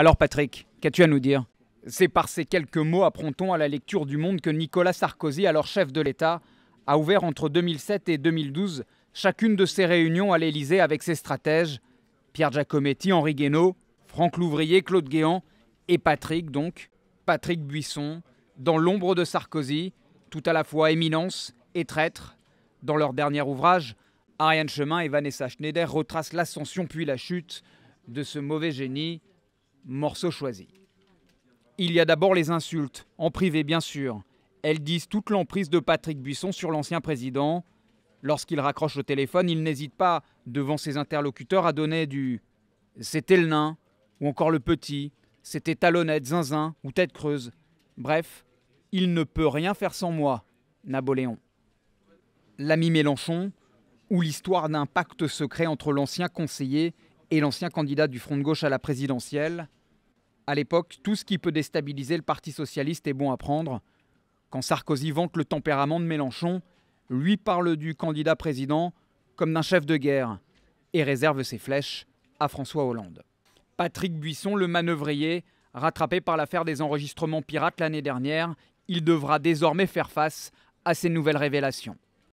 Alors Patrick, qu'as-tu à nous dire C'est par ces quelques mots apprend-on à la lecture du monde que Nicolas Sarkozy, alors chef de l'État, a ouvert entre 2007 et 2012 chacune de ses réunions à l'Élysée avec ses stratèges Pierre Giacometti, Henri Guénaud, Franck Louvrier, Claude Guéant et Patrick donc, Patrick Buisson, dans l'ombre de Sarkozy, tout à la fois éminence et traître. Dans leur dernier ouvrage, Ariane Chemin et Vanessa Schneider retracent l'ascension puis la chute de ce mauvais génie Morceau choisi. Il y a d'abord les insultes, en privé bien sûr. Elles disent toute l'emprise de Patrick Buisson sur l'ancien président. Lorsqu'il raccroche au téléphone, il n'hésite pas, devant ses interlocuteurs, à donner du c'était le nain, ou encore le petit, c'était talonnette, zinzin ou tête creuse. Bref, il ne peut rien faire sans moi, Napoléon. L'ami Mélenchon, ou l'histoire d'un pacte secret entre l'ancien conseiller et l'ancien candidat du Front de gauche à la présidentielle. À l'époque, tout ce qui peut déstabiliser le Parti socialiste est bon à prendre. Quand Sarkozy vante le tempérament de Mélenchon, lui parle du candidat président comme d'un chef de guerre et réserve ses flèches à François Hollande. Patrick Buisson, le manœuvrier, rattrapé par l'affaire des enregistrements pirates l'année dernière, il devra désormais faire face à ces nouvelles révélations.